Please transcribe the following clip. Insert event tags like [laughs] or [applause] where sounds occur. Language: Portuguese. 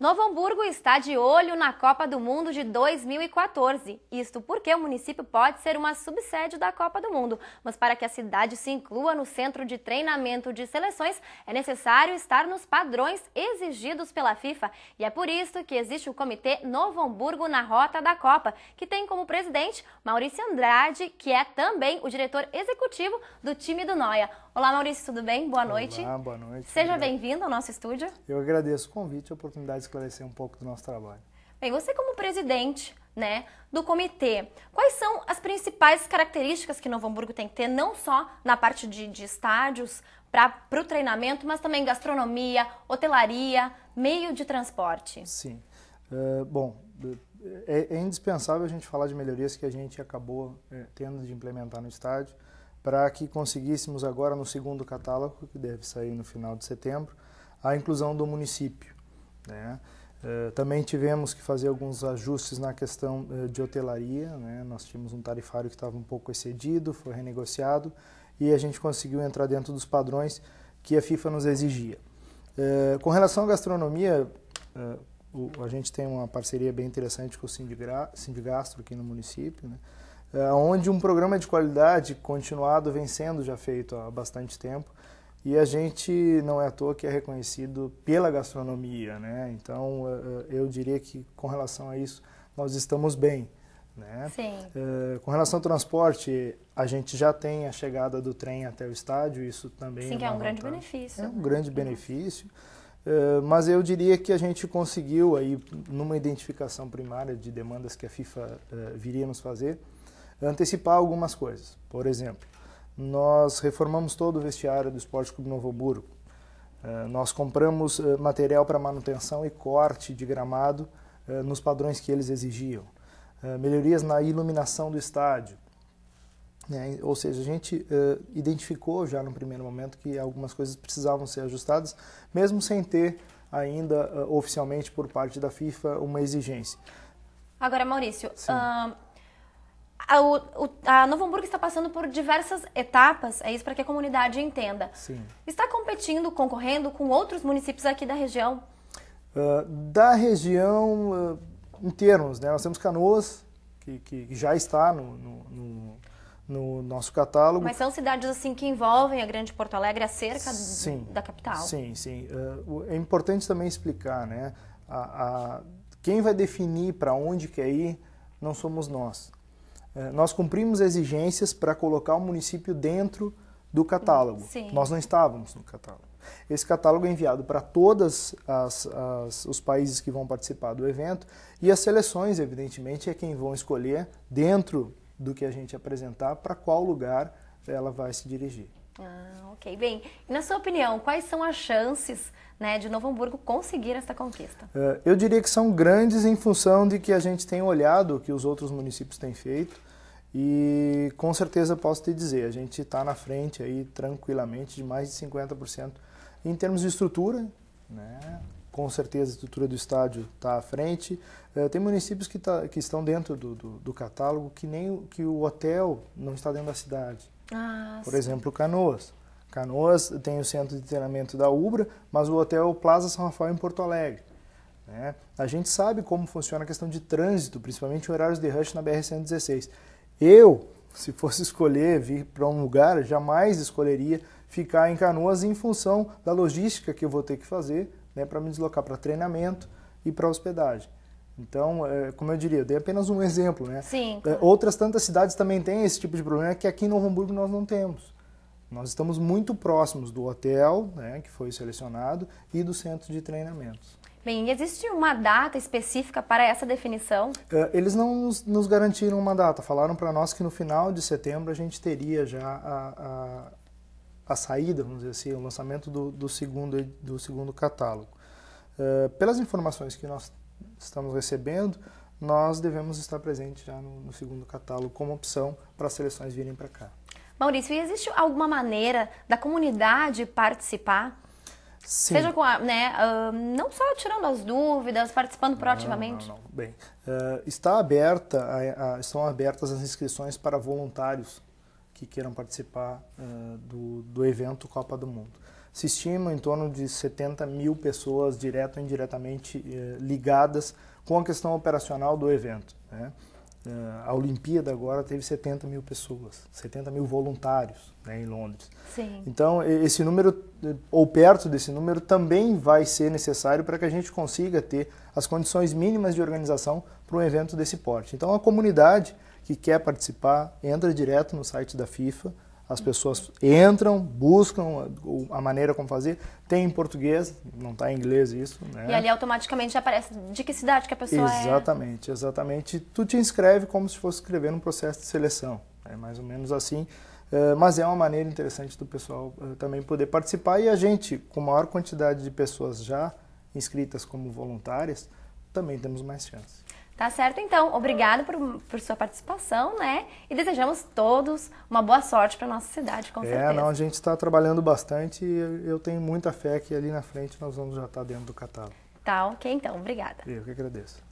Novo Hamburgo está de olho na Copa do Mundo de 2014. Isto porque o município pode ser uma subsede da Copa do Mundo, mas para que a cidade se inclua no centro de treinamento de seleções, é necessário estar nos padrões exigidos pela FIFA. E é por isso que existe o Comitê Novo Hamburgo na Rota da Copa, que tem como presidente Maurício Andrade, que é também o diretor executivo do time do Noia. Olá, Maurício, tudo bem? Boa Olá, noite. Olá, boa noite. Seja bem-vindo ao nosso estúdio. Eu agradeço o convite e a oportunidade esclarecer um pouco do nosso trabalho. Bem, você como presidente né, do comitê, quais são as principais características que Novo Hamburgo tem que ter, não só na parte de, de estádios para o treinamento, mas também gastronomia, hotelaria, meio de transporte? Sim. Uh, bom, eh, é, é, indispensável a gente falar de melhorias que a gente acabou é, tendo de implementar no estádio para que conseguíssemos agora no segundo catálogo, que deve sair no final de setembro, a inclusão do município. Né? Uh, também tivemos que fazer alguns ajustes na questão uh, de hotelaria. Né? Nós tínhamos um tarifário que estava um pouco excedido, foi renegociado e a gente conseguiu entrar dentro dos padrões que a FIFA nos exigia. Uh, com relação à gastronomia, o, a gente tem uma parceria bem interessante com o Sindigastro aqui no município, né? onde um programa de qualidade continuado vem sendo já feito há bastante tempo e a gente não é à toa que é reconhecido pela gastronomia, né? Então eh, eh, eu diria que com relação a isso nós estamos bem, né? Sim. Eh, com relação ao transporte, a gente já tem a chegada do trem até o estádio, isso também. Sim, é que é um grande benefício. É um grande uhum. benefício. mas eu diria que a gente conseguiu aí numa identificação primária de demandas que a FIFA viria nos fazer antecipar algumas coisas. Por exemplo, nós reformamos todo o vestiário do Esporte Clube Novo eh, Nós compramos eh, material para manutenção e corte de gramado eh, nos padrões que eles exigiam. Melhorias na iluminação do estádio. Né? Ou seja, a gente identificou já no primeiro momento que algumas coisas precisavam ser ajustadas, mesmo sem ter ainda oficialmente por parte da FIFA uma exigência. Agora, Maurício, a, o, a Novo Hamburgo está passando por diversas etapas, é isso para que a comunidade entenda. Sim. Está competindo, concorrendo com outros municípios aqui da região? Uh, da região, uh, em termos, né? Nós temos Canoas, que, que já está no, no, no no nosso catálogo. Mas são cidades assim que envolvem a Grande Porto Alegre, a cerca sim, da capital. Sim, sim. Uh, é importante também explicar, né? A, a, quem vai definir para onde quer ir não somos nós. É, nós cumprimos exigências para colocar o município dentro do catálogo. Sim. Nós não estávamos no catálogo. Esse catálogo é enviado para todos os países que vão participar do evento e as seleções, evidentemente, é quem vão escolher dentro do que a gente apresentar para qual lugar ela vai se dirigir. Ah, ok. Bem, e na sua opinião, quais são as chances né, de Novo Hamburgo conseguir essa conquista? É, eu diria que são grandes em função de que a gente tem olhado o que os outros municípios têm feito e com certeza posso te dizer, a gente está na frente aí tranquilamente de mais de 50% em termos de estrutura, né? com certeza a estrutura do estádio está à frente. Eh, tem municípios que, tá, que estão dentro do, do, do, catálogo que nem que o hotel não está dentro da cidade. Ah, Por sim. exemplo, Canoas. Canoas tem o centro de treinamento da Ubra, mas o hotel Plaza São Rafael em Porto Alegre. Né? A gente sabe como funciona a questão de trânsito, principalmente em horários de rush na BR-116. Eu, se fosse [laughs] escolher vir para um lugar, jamais escolheria ficar em Canoas em função da logística que eu vou ter que fazer né, para me deslocar para treinamento e para hospedagem. Então, é, como eu diria, eu dei apenas um exemplo, né? Sim. É, claro. Outras tantas cidades também têm esse tipo de problema que aqui no Hamburgo nós não temos. Nós estamos muito próximos do hotel, né, que foi selecionado, e do centro de treinamentos. Bem, existe uma data específica para essa definição? É, eles não nos, garantiram uma data, falaram para nós que no final de setembro a gente teria já a, a, a saída, vamos dizer assim, o lançamento do, do segundo, do segundo catálogo. É, pelas informações que nós estamos recebendo, nós devemos estar presentes já no, no segundo catálogo como opção para as seleções virem para cá. Maurício, existe alguma maneira da comunidade participar? Sim. Seja com a, né, uh, não só tirando as dúvidas, participando proativamente. Não, não, não. Bem, uh, está aberta, a, a, estão abertas as inscrições para voluntários que queiram participar uh, do, do evento Copa do Mundo. Se estima em torno de 70 mil pessoas, direto ou indiretamente eh, ligadas com a questão operacional do evento. Né? Eh, a Olimpíada agora teve 70 mil pessoas, 70 mil voluntários né, em Londres. Sim. Então, esse número, eh, ou perto desse número, também vai ser necessário para que a gente consiga ter as condições mínimas de organização para um evento desse porte. Então, a comunidade que quer participar entra direto no site da FIFA, as pessoas entram, buscam a, a maneira como fazer. Tem em português, não está em inglês isso. Né? E ali automaticamente já aparece de que cidade que a pessoa exatamente, é. Exatamente, exatamente. Tu te inscreve como se fosse escrever num processo de seleção. É mais ou menos assim. É, mas é uma maneira interessante do pessoal é, também poder participar. E a gente, com maior quantidade de pessoas já inscritas como voluntárias, também temos mais chances. Tá certo? Então, obrigado por, por sua participação, né? E desejamos todos uma boa sorte para nossa cidade, com é, certeza. É, não, a gente está trabalhando bastante e eu tenho muita fé que ali na frente nós vamos já estar tá dentro do catálogo. Tá, ok então. Obrigada. Eu que agradeço.